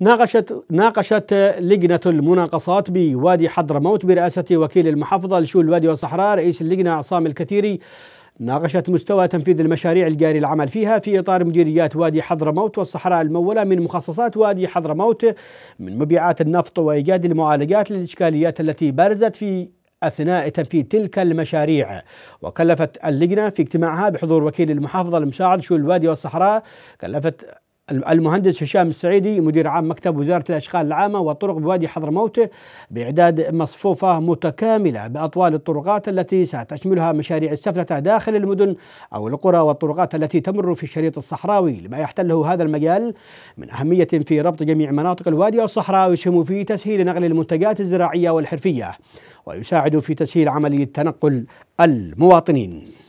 ناقشت ناقشت لجنة المناقصات بوادي حضرموت برئاسة وكيل المحافظة لشؤون الوادي والصحراء رئيس اللجنة عصام الكثيري ناقشت مستوى تنفيذ المشاريع الجاري العمل فيها في إطار مديريات وادي حضرموت والصحراء المولة من مخصصات وادي حضرموت من مبيعات النفط وإيجاد المعالجات للإشكاليات التي برزت في أثناء تنفيذ تلك المشاريع وكلفت اللجنة في اجتماعها بحضور وكيل المحافظة المساعد شؤون الوادي والصحراء كلفت المهندس هشام السعيدي مدير عام مكتب وزارة الأشغال العامة والطرق بوادي حضرموت بإعداد مصفوفة متكاملة بأطوال الطرقات التي ستشملها مشاريع السفلتة داخل المدن أو القرى والطرقات التي تمر في الشريط الصحراوي لما يحتله هذا المجال من أهمية في ربط جميع مناطق الوادي والصحراء ويسهم في تسهيل نقل المنتجات الزراعية والحرفية ويساعد في تسهيل عملية تنقل المواطنين